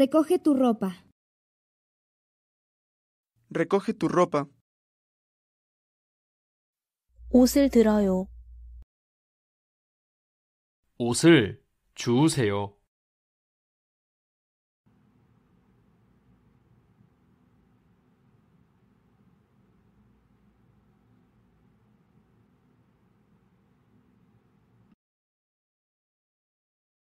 Recoge tu ropa. Recoge tu ropa. 옷을 들어요. 옷을 chuseo.